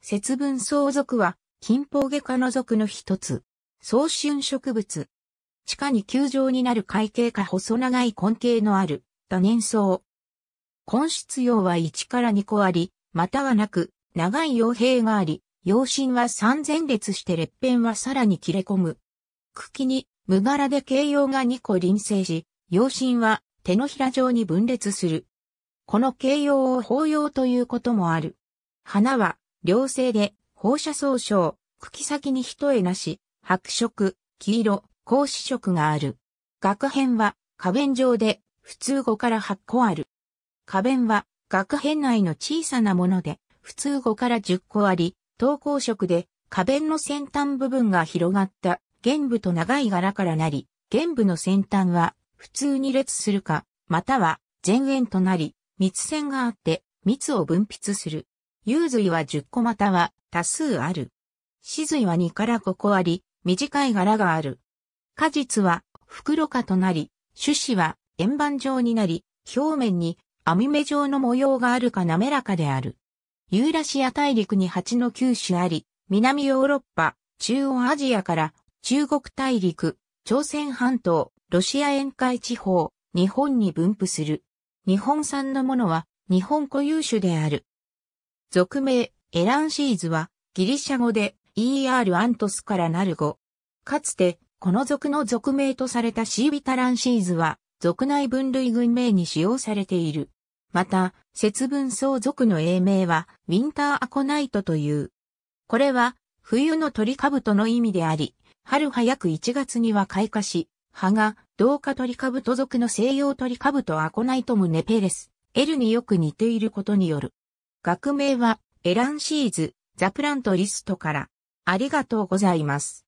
節分草属は、金峰下科の属の一つ。早春植物。地下に球状になる海茎か細長い根茎のある多年草。根室葉は1から2個あり、またはなく、長い葉柄があり、葉身は三前列して列片はさらに切れ込む。茎に無柄で形葉が2個輪生し、葉身は手のひら状に分裂する。この形葉を包葉ということもある。花は両性で、放射総称、茎先に一重なし、白色、黄色、格子色がある。学片は、花弁状で、普通5から8個ある。花弁は、学片内の小さなもので、普通5から10個あり、等高色で、花弁の先端部分が広がった、玄武と長い柄からなり、玄武の先端は、普通に列するか、または、前縁となり、密線があって、密を分泌する。有髄は10個または多数ある。死髄は2から5個あり、短い柄がある。果実は袋化となり、種子は円盤状になり、表面に網目状の模様があるか滑らかである。ユーラシア大陸に8の9種あり、南ヨーロッパ、中央アジアから中国大陸、朝鮮半島、ロシア沿海地方、日本に分布する。日本産のものは日本固有種である。俗名、エランシーズは、ギリシャ語で ER アントスからなる語。かつて、この族の俗名とされたシービタランシーズは、族内分類群名に使用されている。また、節分相族の英名は、ウィンターアコナイトという。これは、冬の鳥兜の意味であり、春早く1月には開花し、葉が、同化鳥兜族の西洋鳥兜アコナイトムネペレス、L によく似ていることによる。学名はエランシーズ、ザプラントリストから。ありがとうございます。